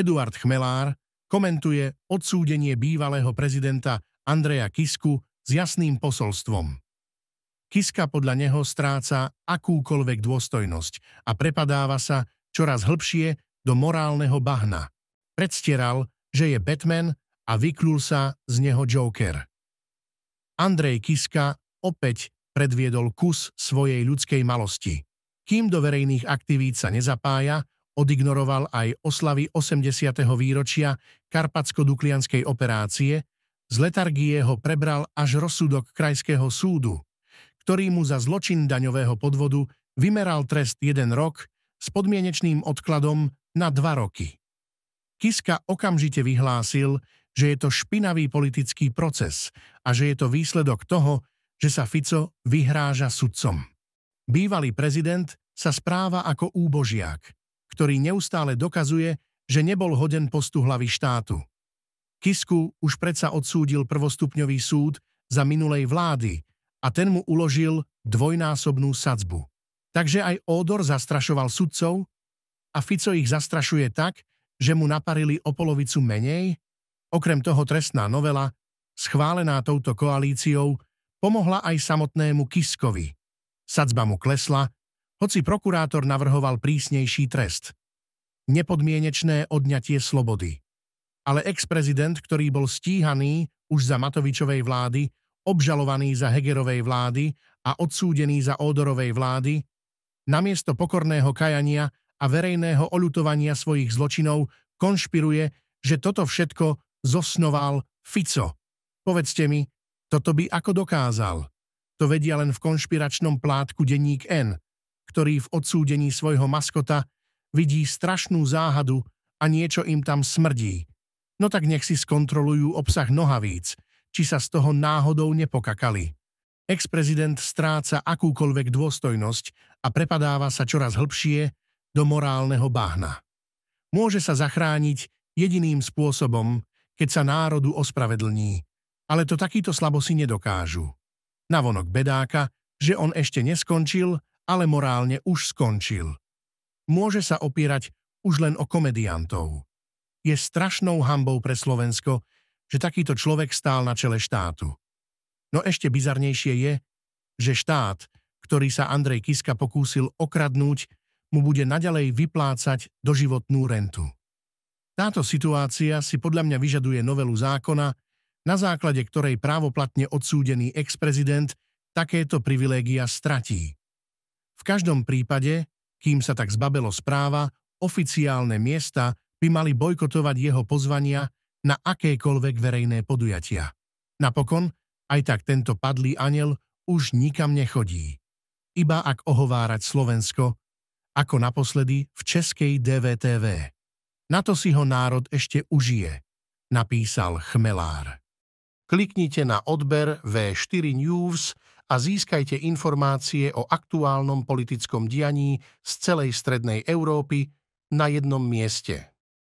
Eduard Chmelár komentuje odsúdenie bývalého prezidenta Andreja Kisku s jasným posolstvom. Kiska podľa neho stráca akúkoľvek dôstojnosť a prepadáva sa čoraz hlbšie do morálneho bahna. Predstieral, že je Batman a vyklul sa z neho Joker. Andrej Kiska opäť predviedol kus svojej ľudskej malosti. Kým do verejných aktivít sa nezapája, Odignoroval aj oslavy 80. výročia Karpatsko-Duklianskej operácie, z letargie ho prebral až rozsudok Krajského súdu, ktorý mu za zločin daňového podvodu vymeral trest jeden rok s podmienečným odkladom na dva roky. Kiska okamžite vyhlásil, že je to špinavý politický proces a že je to výsledok toho, že sa Fico vyhráža sudcom. Bývalý prezident sa správa ako úbožiak ktorý neustále dokazuje, že nebol hoden postu hlavy štátu. Kisku už predsa odsúdil prvostupňový súd za minulej vlády a ten mu uložil dvojnásobnú sadzbu. Takže aj Ódor zastrašoval sudcov a Fico ich zastrašuje tak, že mu naparili o polovicu menej? Okrem toho trestná novela, schválená touto koalíciou, pomohla aj samotnému Kiskovi. Sadzba mu klesla hoci prokurátor navrhoval prísnejší trest. Nepodmienečné odňatie slobody. Ale ex-prezident, ktorý bol stíhaný už za Matovičovej vlády, obžalovaný za Hegerovej vlády a odsúdený za Ódorovej vlády, namiesto pokorného kajania a verejného oľutovania svojich zločinov konšpiruje, že toto všetko zosnoval Fico. Povedzte mi, toto by ako dokázal. To vedia len v konšpiračnom plátku denník N – ktorý v odsúdení svojho maskota vidí strašnú záhadu a niečo im tam smrdí. No tak nech si skontrolujú obsah nohavíc, či sa z toho náhodou nepokakali. Ex-prezident stráca akúkoľvek dôstojnosť a prepadáva sa čoraz hlbšie do morálneho bahna. Môže sa zachrániť jediným spôsobom, keď sa národu ospravedlní, ale to takýto slabosi nedokážu. Navonok bedáka, že on ešte neskončil ale morálne už skončil. Môže sa opierať už len o komediantov. Je strašnou hambou pre Slovensko, že takýto človek stál na čele štátu. No ešte bizarnejšie je, že štát, ktorý sa Andrej Kiska pokúsil okradnúť, mu bude naďalej vyplácať doživotnú rentu. Táto situácia si podľa mňa vyžaduje novelu zákona, na základe ktorej právoplatne odsúdený ex-prezident takéto privilégia stratí. V každom prípade, kým sa tak zbabelo správa, oficiálne miesta by mali bojkotovať jeho pozvania na akékoľvek verejné podujatia. Napokon, aj tak tento padlý aniel už nikam nechodí. Iba ak ohovárať Slovensko, ako naposledy v českej DVTV. Na to si ho národ ešte užije, napísal Chmelár. Kliknite na odber V4 News a získajte informácie o aktuálnom politickom dianí z celej Strednej Európy na jednom mieste.